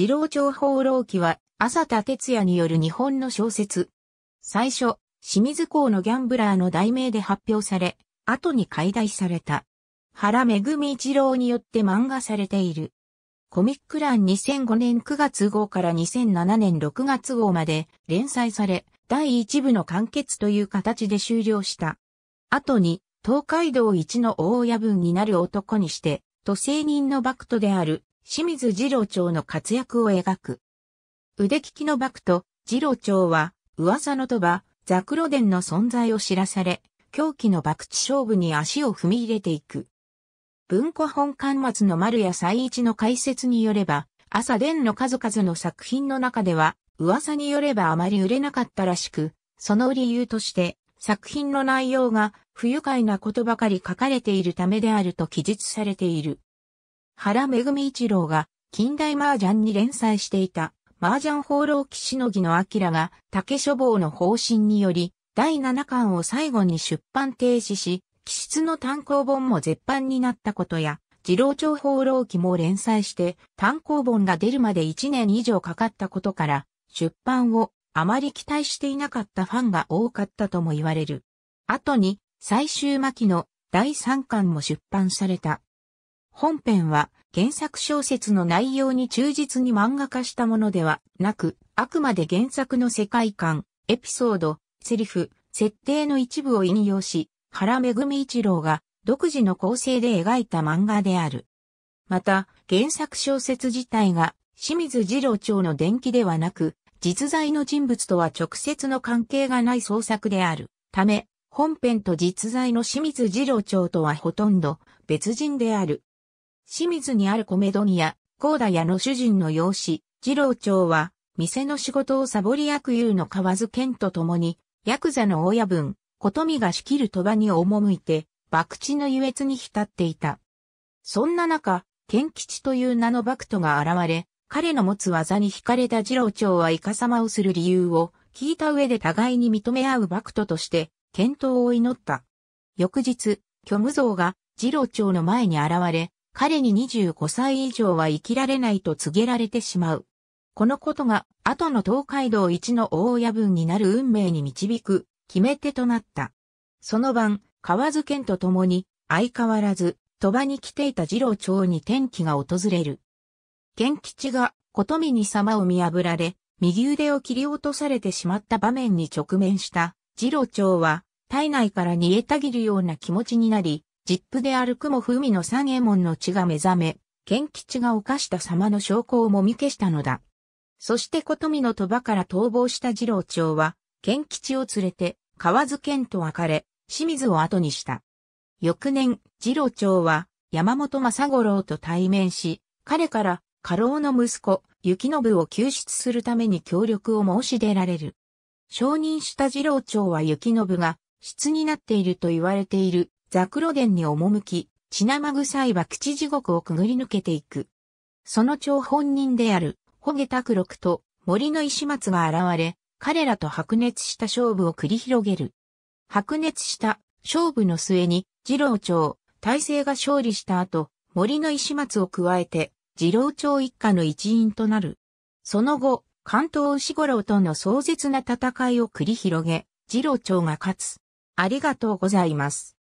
二郎長放浪記は、浅田哲也による日本の小説。最初、清水港のギャンブラーの題名で発表され、後に解題された。原めぐみ一郎によって漫画されている。コミック欄2005年9月号から2007年6月号まで連載され、第1部の完結という形で終了した。後に、東海道一の大親分になる男にして、都政人の幕徒である清水二郎長の活躍を描く。腕利きの幕と二郎長は噂の鳥羽、ザクロデンの存在を知らされ、狂気の博打勝負に足を踏み入れていく。文庫本刊末の丸谷最一の解説によれば、朝伝の数々の作品の中では、噂によればあまり売れなかったらしく、その理由として、作品の内容が不愉快なことばかり書かれているためであると記述されている。原めぐみ一郎が近代麻雀に連載していた麻雀放浪記しのぎの明が竹書房の方針により第7巻を最後に出版停止し、気質の単行本も絶版になったことや、二郎町放浪記も連載して単行本が出るまで1年以上かかったことから、出版をあまり期待していなかったファンが多かったとも言われる。後に最終巻の第3巻も出版された。本編は原作小説の内容に忠実に漫画化したものではなく、あくまで原作の世界観、エピソード、セリフ、設定の一部を引用し、原めぐみ一郎が独自の構成で描いた漫画である。また、原作小説自体が清水二郎町の伝記ではなく、実在の人物とは直接の関係がない創作であるため、本編と実在の清水二郎町とはほとんど別人である。清水にある米問屋、高田屋の主人の養子、二郎町は、店の仕事をサボり役友の河津健と共に、ヤクザの親分、琴美が仕切る鳥場に赴いて、博打の優越に浸っていた。そんな中、健吉という名のクトが現れ、彼の持つ技に惹かれた二郎長はイカ様をする理由を聞いた上で互いに認め合うクトとして、検討を祈った。翌日、虚無像が二郎長の前に現れ、彼に25歳以上は生きられないと告げられてしまう。このことが、後の東海道一の大親分になる運命に導く、決め手となった。その晩、河津県と共に、相変わらず、鳥羽に来ていた次郎長に転機が訪れる。賢吉が、琴に様を見破られ、右腕を切り落とされてしまった場面に直面した、次郎長は、体内から逃げたぎるような気持ちになり、実父である雲風みの三右衛門の血が目覚め、賢吉が犯した様の証拠をもみ消したのだ。そして琴美の鳥羽から逃亡した次郎長は、賢吉を連れて、河津県と別れ、清水を後にした。翌年、次郎長は、山本正五郎と対面し、彼から、家老の息子、雪信を救出するために協力を申し出られる。承認した次郎長は雪信が、質になっていると言われているザクロ殿に赴き、血生臭いは口地獄をくぐり抜けていく。その張本人である、ホゲ拓六と森の石松が現れ、彼らと白熱した勝負を繰り広げる。白熱した勝負の末に、二郎町、大勢が勝利した後、森の石松を加えて、二郎町一家の一員となる。その後、関東牛五郎との壮絶な戦いを繰り広げ、二郎町が勝つ。ありがとうございます。